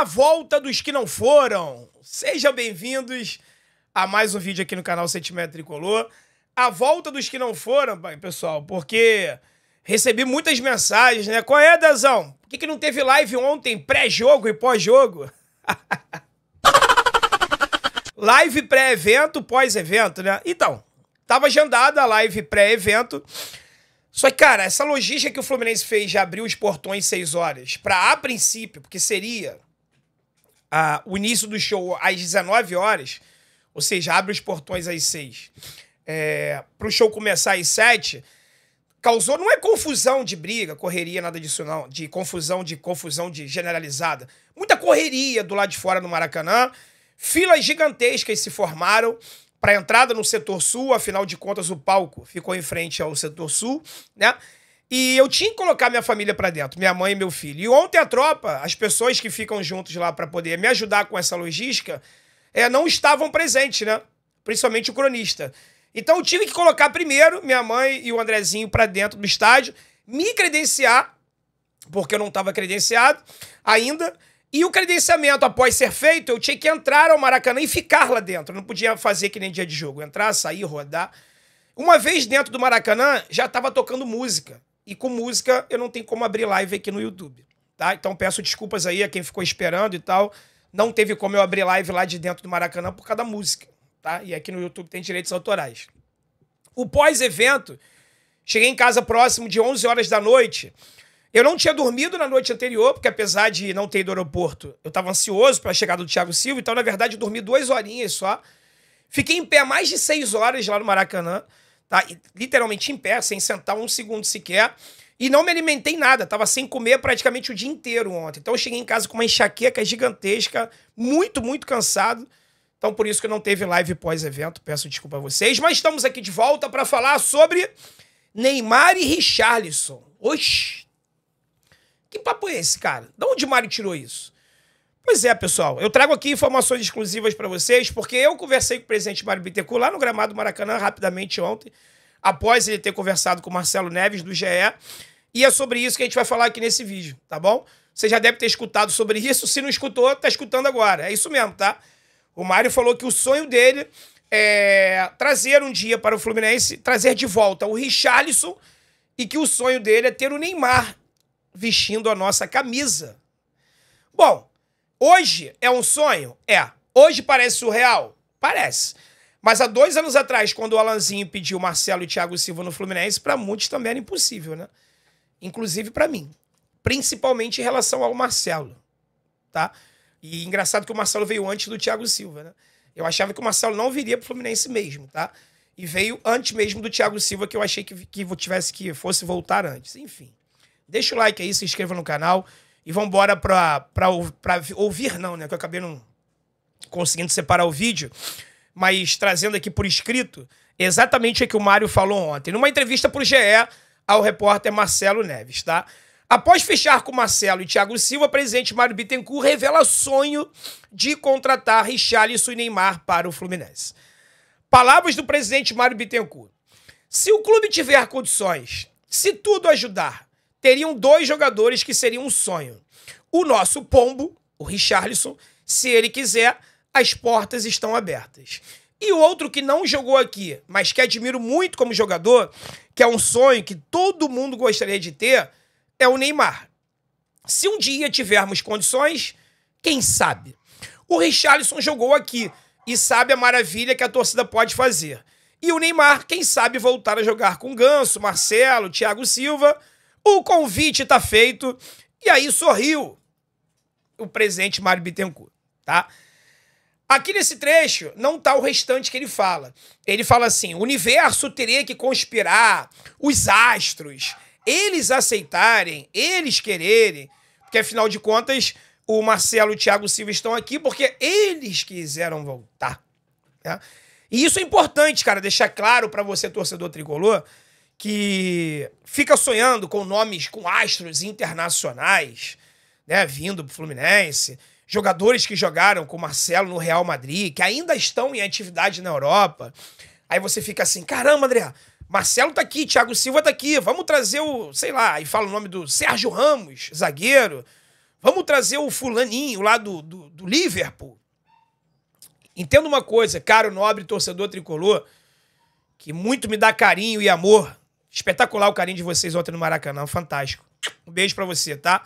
a volta dos que não foram. Sejam bem-vindos a mais um vídeo aqui no canal Sentimento Tricolor. A volta dos que não foram, pessoal, porque recebi muitas mensagens, né? Qual é, Dazão? Por que, que não teve live ontem, pré-jogo e pós-jogo? live pré-evento, pós-evento, né? Então, tava agendada a live pré-evento. Só que, cara, essa logística que o Fluminense fez de abrir os portões 6 horas, para a princípio, porque seria ah, o início do show às 19 horas, ou seja, abre os portões às 6, é, para o show começar às 7, causou, não é confusão de briga, correria, nada disso não, de confusão, de confusão de generalizada. Muita correria do lado de fora no Maracanã, filas gigantescas se formaram para entrada no setor sul, afinal de contas o palco ficou em frente ao setor sul, né? E eu tinha que colocar minha família para dentro, minha mãe e meu filho. E ontem a tropa, as pessoas que ficam juntos lá para poder me ajudar com essa logística, é, não estavam presentes, né? Principalmente o cronista. Então eu tive que colocar primeiro minha mãe e o Andrezinho para dentro do estádio, me credenciar, porque eu não estava credenciado ainda. E o credenciamento, após ser feito, eu tinha que entrar ao Maracanã e ficar lá dentro. Eu não podia fazer que nem dia de jogo, entrar, sair, rodar. Uma vez dentro do Maracanã, já estava tocando música. E com música eu não tenho como abrir live aqui no YouTube, tá? Então peço desculpas aí a quem ficou esperando e tal. Não teve como eu abrir live lá de dentro do Maracanã por causa da música, tá? E aqui no YouTube tem direitos autorais. O pós-evento, cheguei em casa próximo de 11 horas da noite. Eu não tinha dormido na noite anterior, porque apesar de não ter ido ao aeroporto, eu estava ansioso para a chegada do Thiago Silva, então na verdade eu dormi duas horinhas só. Fiquei em pé mais de seis horas lá no Maracanã tá? Literalmente em pé, sem sentar um segundo sequer. E não me alimentei nada, tava sem comer praticamente o dia inteiro ontem. Então eu cheguei em casa com uma enxaqueca gigantesca, muito, muito cansado. Então por isso que não teve live pós-evento, peço desculpa a vocês. Mas estamos aqui de volta para falar sobre Neymar e Richarlison. Oxi! Que papo é esse, cara? De onde o Mário tirou isso? Pois é, pessoal. Eu trago aqui informações exclusivas para vocês, porque eu conversei com o presidente Mário Bittencourt lá no Gramado Maracanã rapidamente ontem, após ele ter conversado com o Marcelo Neves, do GE. E é sobre isso que a gente vai falar aqui nesse vídeo, tá bom? Você já deve ter escutado sobre isso. Se não escutou, tá escutando agora. É isso mesmo, tá? O Mário falou que o sonho dele é trazer um dia para o Fluminense, trazer de volta o Richarlison e que o sonho dele é ter o Neymar vestindo a nossa camisa. Bom, Hoje é um sonho? É. Hoje parece surreal? Parece. Mas há dois anos atrás, quando o Alanzinho pediu Marcelo e Thiago Silva no Fluminense, para muitos também era impossível, né? Inclusive para mim. Principalmente em relação ao Marcelo, tá? E engraçado que o Marcelo veio antes do Thiago Silva, né? Eu achava que o Marcelo não viria pro Fluminense mesmo, tá? E veio antes mesmo do Thiago Silva, que eu achei que, que tivesse que fosse voltar antes. Enfim. Deixa o like aí, se inscreva no canal. E vamos embora para ouvir, não, né? Que eu acabei não conseguindo separar o vídeo, mas trazendo aqui por escrito exatamente o que o Mário falou ontem, numa entrevista para o GE ao repórter Marcelo Neves, tá? Após fechar com Marcelo e Thiago Silva, presidente Mário Bittencourt revela sonho de contratar Richarlison e Neymar para o Fluminense. Palavras do presidente Mário Bittencourt. Se o clube tiver condições, se tudo ajudar, teriam dois jogadores que seriam um sonho. O nosso pombo, o Richarlison, se ele quiser, as portas estão abertas. E o outro que não jogou aqui, mas que admiro muito como jogador, que é um sonho que todo mundo gostaria de ter, é o Neymar. Se um dia tivermos condições, quem sabe? O Richarlison jogou aqui e sabe a maravilha que a torcida pode fazer. E o Neymar, quem sabe, voltar a jogar com Ganso, Marcelo, Thiago Silva o convite está feito. E aí sorriu o presidente Mário Bittencourt, tá? Aqui nesse trecho não tá o restante que ele fala. Ele fala assim: o universo teria que conspirar, os astros, eles aceitarem, eles quererem, porque afinal de contas o Marcelo e o Thiago Silva estão aqui porque eles quiseram voltar. Né? E isso é importante, cara, deixar claro para você, torcedor tricolor, que fica sonhando com nomes, com astros internacionais, né, vindo pro Fluminense, jogadores que jogaram com o Marcelo no Real Madrid, que ainda estão em atividade na Europa. Aí você fica assim, caramba, André, Marcelo tá aqui, Thiago Silva tá aqui, vamos trazer o, sei lá, e fala o nome do Sérgio Ramos, zagueiro. Vamos trazer o fulaninho lá do, do, do Liverpool. Entenda uma coisa, caro, nobre torcedor tricolor, que muito me dá carinho e amor Espetacular o carinho de vocês ontem no Maracanã, fantástico. Um beijo para você, tá?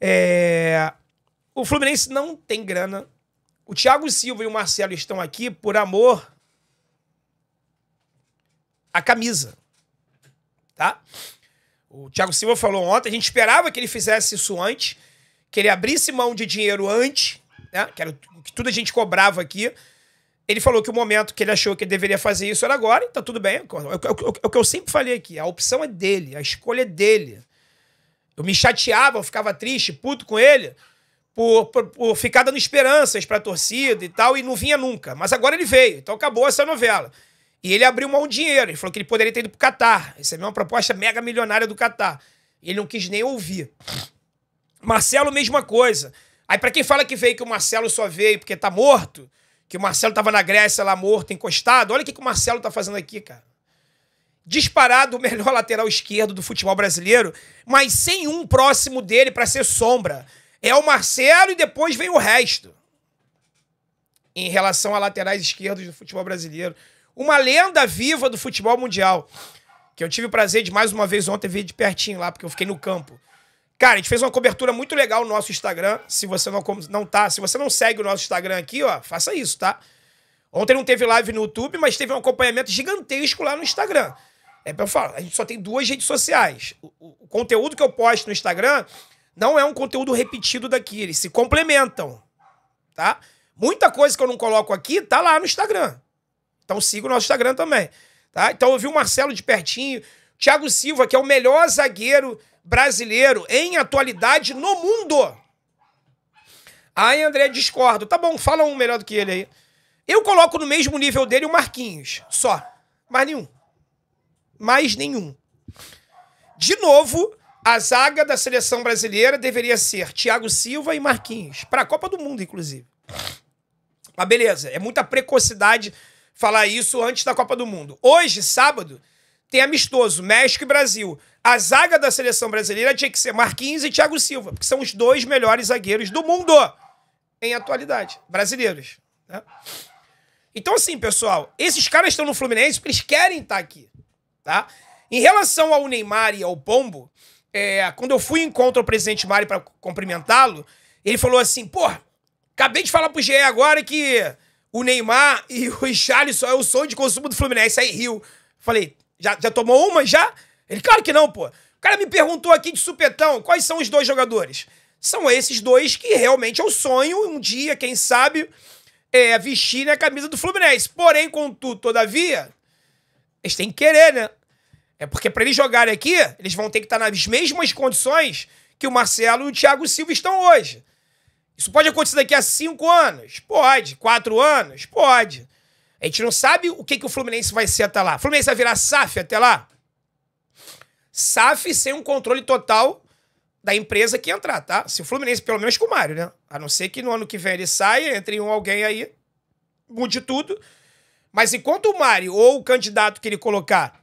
É... O Fluminense não tem grana. O Thiago Silva e o Marcelo estão aqui por amor à camisa, tá? O Thiago Silva falou ontem, a gente esperava que ele fizesse isso antes, que ele abrisse mão de dinheiro antes, né? Que era o que tudo a gente cobrava aqui ele falou que o momento que ele achou que ele deveria fazer isso era agora, tá tudo bem. É, é, é o que eu sempre falei aqui: a opção é dele, a escolha é dele. Eu me chateava, eu ficava triste, puto com ele, por, por, por ficar dando esperanças para a torcida e tal, e não vinha nunca. Mas agora ele veio, então acabou essa novela. E ele abriu mão de dinheiro, ele falou que ele poderia ter ido para o Catar, recebeu é uma proposta mega milionária do Catar. Ele não quis nem ouvir. Marcelo, mesma coisa. Aí, para quem fala que veio que o Marcelo só veio porque tá morto que o Marcelo estava na Grécia lá morto, encostado. Olha o que, que o Marcelo está fazendo aqui, cara. Disparado o melhor lateral esquerdo do futebol brasileiro, mas sem um próximo dele para ser sombra. É o Marcelo e depois vem o resto. Em relação a laterais esquerdos do futebol brasileiro. Uma lenda viva do futebol mundial. Que eu tive o prazer de mais uma vez ontem ver de pertinho lá, porque eu fiquei no campo. Cara, a gente fez uma cobertura muito legal no nosso Instagram. Se você não, não tá, se você não segue o nosso Instagram aqui, ó, faça isso, tá? Ontem não teve live no YouTube, mas teve um acompanhamento gigantesco lá no Instagram. É pra eu falar, a gente só tem duas redes sociais. O, o, o conteúdo que eu posto no Instagram não é um conteúdo repetido daqui, eles se complementam, tá? Muita coisa que eu não coloco aqui tá lá no Instagram. Então siga o nosso Instagram também, tá? Então eu vi o Marcelo de pertinho, Thiago Silva, que é o melhor zagueiro brasileiro em atualidade no mundo. Aí, André, discordo. Tá bom, fala um melhor do que ele aí. Eu coloco no mesmo nível dele o Marquinhos. Só. Mais nenhum. Mais nenhum. De novo, a zaga da seleção brasileira deveria ser Thiago Silva e Marquinhos. Para a Copa do Mundo, inclusive. Mas beleza, é muita precocidade falar isso antes da Copa do Mundo. Hoje, sábado, tem amistoso, México e Brasil. A zaga da seleção brasileira tinha que ser Marquinhos e Thiago Silva, porque são os dois melhores zagueiros do mundo em atualidade, brasileiros. Né? Então, assim, pessoal, esses caras estão no Fluminense porque eles querem estar aqui. Tá? Em relação ao Neymar e ao Pombo, é, quando eu fui encontro o presidente Mário para cumprimentá-lo, ele falou assim: pô, acabei de falar pro GE agora que o Neymar e o Richarlison é o sonho de consumo do Fluminense. Aí riu. Falei, já, já tomou uma já? Ele, claro que não, pô. O cara me perguntou aqui de supetão quais são os dois jogadores. São esses dois que realmente é o sonho, um dia, quem sabe, é, vestir né, a camisa do Fluminense. Porém, contudo, todavia, eles têm que querer, né? É porque para eles jogarem aqui, eles vão ter que estar nas mesmas condições que o Marcelo e o Thiago Silva estão hoje. Isso pode acontecer daqui a cinco anos? Pode. Quatro anos? Pode. A gente não sabe o que, que o Fluminense vai ser até lá. O Fluminense vai virar SAF até lá? SAF sem um controle total da empresa que entrar, tá? Se o Fluminense, pelo menos com o Mário, né? A não ser que no ano que vem ele saia, entre um alguém aí, mude tudo. Mas enquanto o Mário ou o candidato que ele colocar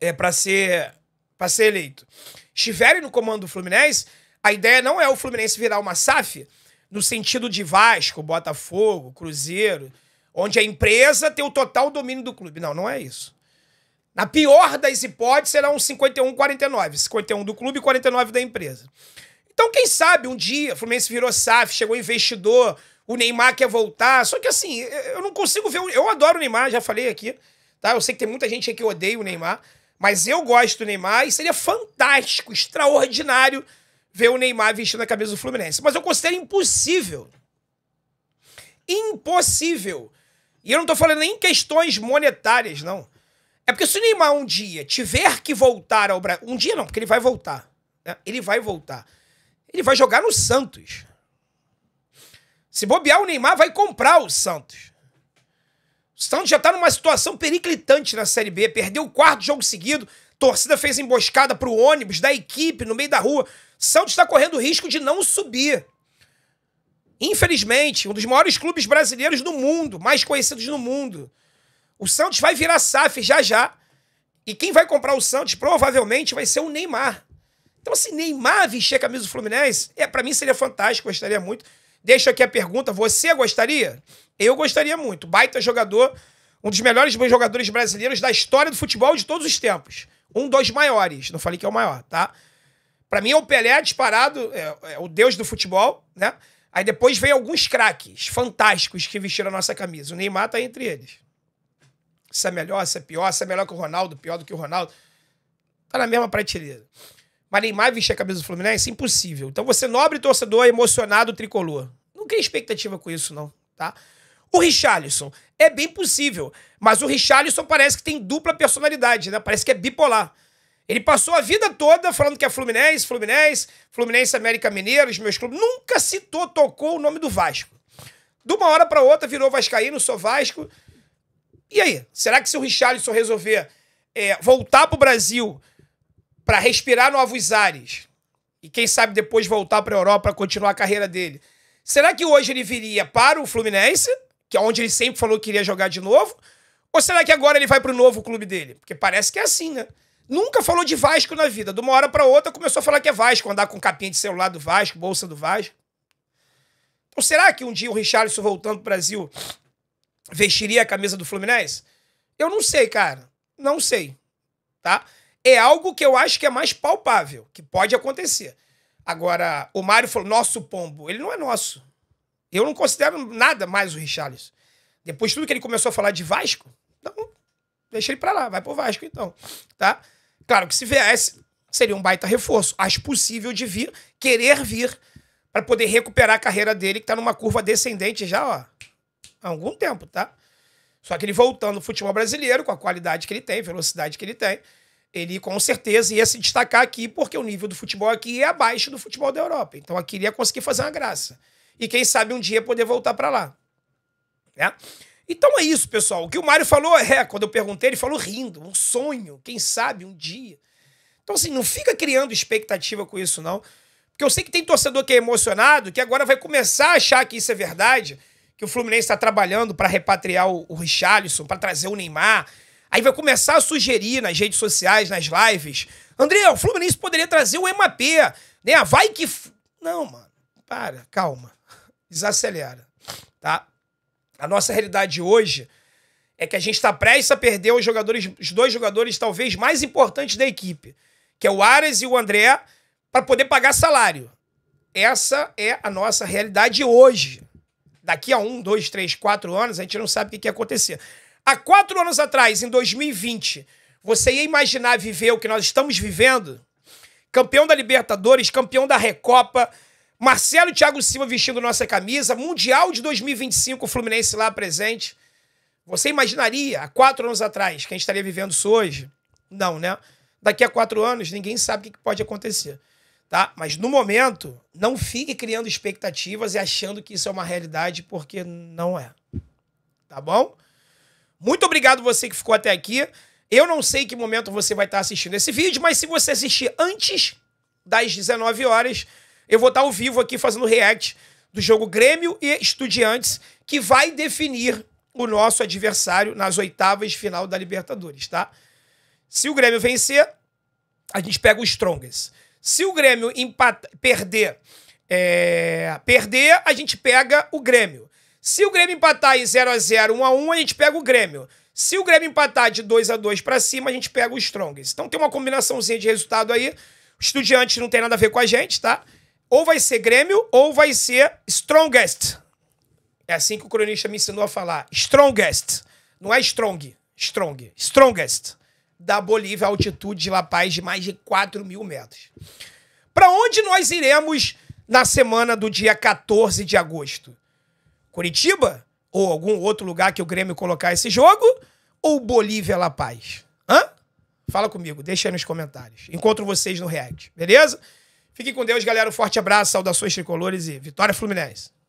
é para ser para ser eleito estiverem no comando do Fluminense, a ideia não é o Fluminense virar uma SAF no sentido de Vasco, Botafogo, Cruzeiro, onde a empresa tem o total domínio do clube. Não, não é isso. Na pior das hipóteses, será um 51-49. 51 do clube e 49 da empresa. Então, quem sabe um dia o Fluminense virou SAF, chegou investidor, o Neymar quer voltar. Só que assim, eu não consigo ver. Eu adoro o Neymar, já falei aqui. Tá? Eu sei que tem muita gente aqui que odeia o Neymar, mas eu gosto do Neymar e seria fantástico, extraordinário ver o Neymar vestindo a camisa do Fluminense. Mas eu considero impossível. Impossível e eu não estou falando nem em questões monetárias, não. É porque se o Neymar um dia tiver que voltar ao Brasil. Um dia não, porque ele vai voltar. Né? Ele vai voltar. Ele vai jogar no Santos. Se bobear, o Neymar vai comprar o Santos. O Santos já está numa situação periclitante na Série B. Perdeu o quarto jogo seguido. Torcida fez emboscada para o ônibus da equipe no meio da rua. Santos está correndo risco de não subir. Infelizmente, um dos maiores clubes brasileiros do mundo, mais conhecidos no mundo. O Santos vai virar SAF já já. E quem vai comprar o Santos provavelmente vai ser o Neymar. Então, se assim, Neymar vestir a camisa do Fluminense, é, para mim seria fantástico, gostaria muito. Deixa aqui a pergunta: você gostaria? Eu gostaria muito. Baita jogador, um dos melhores jogadores brasileiros da história do futebol de todos os tempos. Um dos maiores. Não falei que é o maior, tá? Para mim é o Pelé disparado, é, é o deus do futebol, né? Aí depois vem alguns craques fantásticos que vestiram a nossa camisa. O Neymar tá entre eles. Se é melhor, se é pior, se é melhor que o Ronaldo, pior do que o Ronaldo. Tá na mesma prateleira. Mas Neymar vestir a camisa do Fluminense? Impossível. Então você, nobre torcedor, emocionado, tricolor. Não tem expectativa com isso, não, tá? O Richarlison é bem possível, mas o Richarlison parece que tem dupla personalidade, né? Parece que é bipolar. Ele passou a vida toda falando que é Fluminense, Fluminense, Fluminense América Mineiro, os meus clubes. Nunca citou, tocou o nome do Vasco. De uma hora para outra virou Vascaíno, sou Vasco. E aí? Será que se o Richarlison resolver é, voltar para o Brasil para respirar novos ares e quem sabe depois voltar para a Europa para continuar a carreira dele, será que hoje ele viria para o Fluminense, que é onde ele sempre falou que iria jogar de novo? Ou será que agora ele vai para o novo clube dele? Porque parece que é assim, né? Nunca falou de Vasco na vida. De uma hora para outra começou a falar que é Vasco, andar com capinha de celular do Vasco, bolsa do Vasco. Então será que um dia o Richarlison voltando pro Brasil vestiria a camisa do Fluminense? Eu não sei, cara. Não sei. Tá? É algo que eu acho que é mais palpável, que pode acontecer. Agora, o Mário falou: nosso pombo. Ele não é nosso. Eu não considero nada mais o Richarlison. Depois de tudo que ele começou a falar de Vasco, não, deixa ele pra lá, vai pro Vasco então, tá? Claro que se viesse, seria um baita reforço. Acho possível de vir, querer vir, para poder recuperar a carreira dele, que tá numa curva descendente já, ó, há algum tempo, tá? Só que ele voltando ao futebol brasileiro, com a qualidade que ele tem, velocidade que ele tem, ele com certeza ia se destacar aqui, porque o nível do futebol aqui é abaixo do futebol da Europa. Então aqui ele ia conseguir fazer uma graça. E quem sabe um dia poder voltar para lá. Né? Então é isso, pessoal. O que o Mário falou é, quando eu perguntei, ele falou rindo, um sonho, quem sabe um dia. Então, assim, não fica criando expectativa com isso, não. Porque eu sei que tem torcedor que é emocionado, que agora vai começar a achar que isso é verdade, que o Fluminense está trabalhando para repatriar o, Richarlison, para trazer o Neymar. Aí vai começar a sugerir nas redes sociais, nas lives. André, o Fluminense poderia trazer o MAP, né? Vai que. Não, mano. Para, calma. Desacelera. Tá? A nossa realidade hoje é que a gente está prestes a perder os jogadores, os dois jogadores talvez mais importantes da equipe, que é o Ares e o André, para poder pagar salário. Essa é a nossa realidade hoje. Daqui a um, dois, três, quatro anos, a gente não sabe o que, que ia acontecer. Há quatro anos atrás, em 2020, você ia imaginar viver o que nós estamos vivendo? Campeão da Libertadores, campeão da Recopa, Marcelo e Thiago Silva vestindo nossa camisa. Mundial de 2025, o Fluminense lá presente. Você imaginaria, há quatro anos atrás, que a gente estaria vivendo isso hoje? Não, né? Daqui a quatro anos, ninguém sabe o que pode acontecer. Tá? Mas no momento, não fique criando expectativas e achando que isso é uma realidade, porque não é. Tá bom? Muito obrigado você que ficou até aqui. Eu não sei que momento você vai estar assistindo esse vídeo, mas se você assistir antes das 19 horas, eu vou estar ao vivo aqui fazendo react do jogo Grêmio e Estudiantes, que vai definir o nosso adversário nas oitavas de final da Libertadores, tá? Se o Grêmio vencer, a gente pega o Strongest. Se o Grêmio perder, é, perder, a gente pega o Grêmio. Se o Grêmio empatar em 0x0, 1x1, a gente pega o Grêmio. Se o Grêmio empatar de 2x2 para cima, a gente pega o Strongest. Então tem uma combinaçãozinha de resultado aí. O Estudiantes não tem nada a ver com a gente, tá? ou vai ser Grêmio ou vai ser Strongest. É assim que o cronista me ensinou a falar. Strongest. Não é strong. Strong. Strongest. Da Bolívia, altitude de La Paz de mais de 4 mil metros. Para onde nós iremos na semana do dia 14 de agosto? Curitiba? Ou algum outro lugar que o Grêmio colocar esse jogo? Ou Bolívia La Paz? Hã? Fala comigo, deixa aí nos comentários. Encontro vocês no React, beleza? Fiquem com Deus, galera. Um forte abraço, saudações tricolores e vitória Fluminense.